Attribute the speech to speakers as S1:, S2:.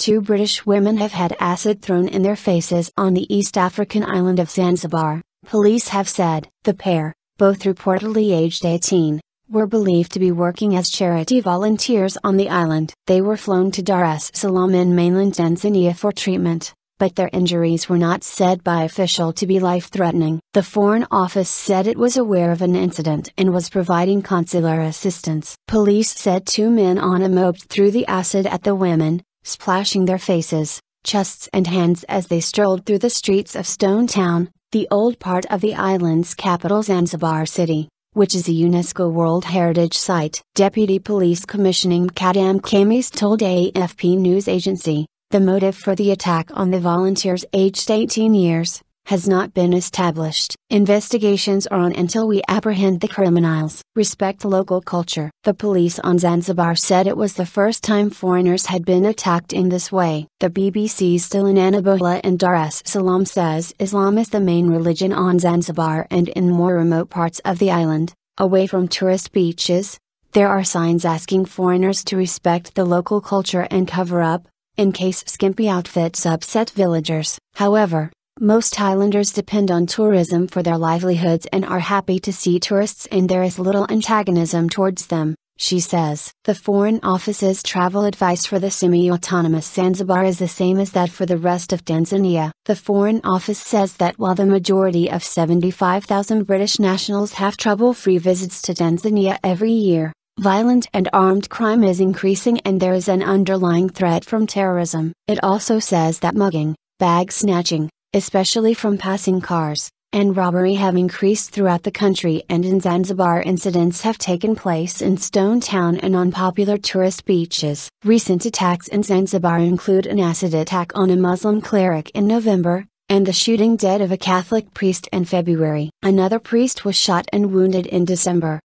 S1: two British women have had acid thrown in their faces on the East African island of Zanzibar, police have said. The pair, both reportedly aged 18, were believed to be working as charity volunteers on the island. They were flown to Dar es Salaam in mainland Tanzania for treatment, but their injuries were not said by official to be life-threatening. The Foreign Office said it was aware of an incident and was providing consular assistance. Police said two men on a moped threw the acid at the women, splashing their faces, chests, and hands as they strolled through the streets of Stone Town, the old part of the island's capital Zanzibar City, which is a UNESCO World Heritage Site. Deputy Police Commissioner Kadam Kamis told AFP news agency, the motive for the attack on the volunteers aged 18 years has not been established. Investigations are on until we apprehend the criminals. Respect local culture. The police on Zanzibar said it was the first time foreigners had been attacked in this way. The BBC's Dylan Anabola and Dar es Salaam says Islam is the main religion on Zanzibar and in more remote parts of the island, away from tourist beaches. There are signs asking foreigners to respect the local culture and cover up, in case skimpy outfits upset villagers. However, most islanders depend on tourism for their livelihoods and are happy to see tourists, and there is little antagonism towards them, she says. The Foreign Office's travel advice for the semi autonomous Zanzibar is the same as that for the rest of Tanzania. The Foreign Office says that while the majority of 75,000 British nationals have trouble free visits to Tanzania every year, Violent and armed crime is increasing and there is an underlying threat from terrorism. It also says that mugging, bag snatching, especially from passing cars, and robbery have increased throughout the country and in Zanzibar incidents have taken place in Stone Town and on popular tourist beaches. Recent attacks in Zanzibar include an acid attack on a Muslim cleric in November, and the shooting dead of a Catholic priest in February. Another priest was shot and wounded in December.